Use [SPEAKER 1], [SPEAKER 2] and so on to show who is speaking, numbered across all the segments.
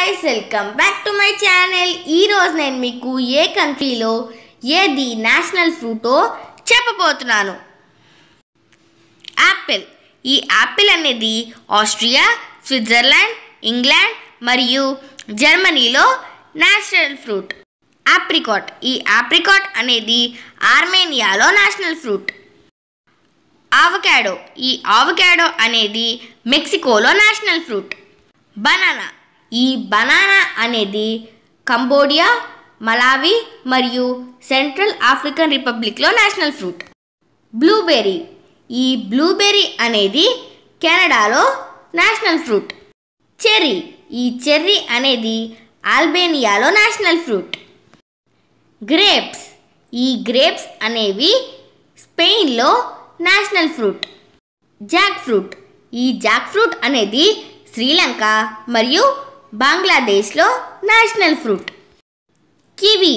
[SPEAKER 1] guys welcome back to my channel ఈరోజు నేను మీకు ఏ కంట్రీలో ఏది నేషనల్ ఫ్రూటో చెప్పబోతున్నాను యాపిల్ ఈ యాపిల్ అనేది ఆస్ట్రియా స్విట్జర్లాండ్ ఇంగ్లాండ్ మరియు జర్మనీలో నేషనల్ ఫ్రూట్ ఆప్రికాట్ ఈ ఆప్రికాట్ అనేది ఆర్మేనియాలో నేషనల్ ఫ్రూట్ ఆవకాడో ఈ ఆవకాడో అనేది మెక్సికోలో నేషనల్ ఫ్రూట్ బనానా ఈ బనానా అనేది కంబోడియా మలావి మరియు సెంట్రల్ ఆఫ్రికన్ రిపబ్లిక్లో నేషనల్ ఫ్రూట్ బ్లూబెర్రీ ఈ బ్లూబెర్రీ అనేది కెనడాలో నేషనల్ ఫ్రూట్ చెర్రీ ఈ చెర్రీ అనేది ఆల్బేనియాలో నేషనల్ ఫ్రూట్ గ్రేప్స్ ఈ గ్రేప్స్ అనేవి స్పెయిన్లో నేషనల్ ఫ్రూట్ జాక్ ఫ్రూట్ ఈ జాక్ ఫ్రూట్ అనేది శ్రీలంక మరియు బంగ్లాదేశ్లో నేషనల్ ఫ్రూట్ కివి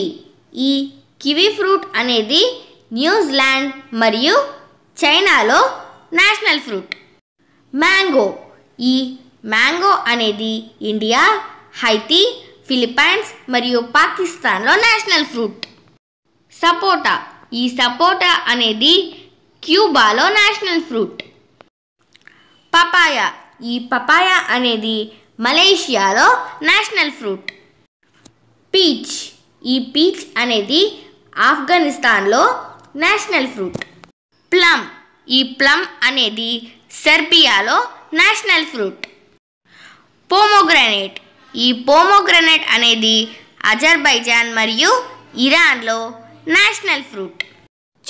[SPEAKER 1] ఈ కివి ఫ్రూట్ అనేది న్యూజిలాండ్ మరియు చైనాలో నేషనల్ ఫ్రూట్ మ్యాంగో ఈ మ్యాంగో అనేది ఇండియా హైతీ ఫిలిప్పైన్స్ మరియు పాకిస్తాన్లో నేషనల్ ఫ్రూట్ సపోటా ఈ సపోటా అనేది క్యూబాలో నేషనల్ ఫ్రూట్ పపాయ ఈ పపాయ అనేది మలేషియాలో నేషనల్ ఫ్రూట్ పీచ్ ఈ పీచ్ అనేది ఆఫ్ఘనిస్తాన్లో నేషనల్ ఫ్రూట్ ప్లమ్ ఈ ప్లమ్ అనేది సెర్బియాలో నేషనల్ ఫ్రూట్ పోమోగ్రనేట్ ఈ పోమోగ్రనేట్ అనేది అజర్బైజాన్ మరియు ఇరాన్లో నేషనల్ ఫ్రూట్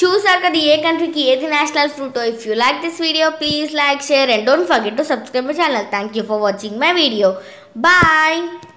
[SPEAKER 1] చూసారు కదా ఏ కంట్రీకి ఏది నేషనల్ ఫ్రూటో if you like this video please like share and don't forget to subscribe my channel thank you for watching my video bye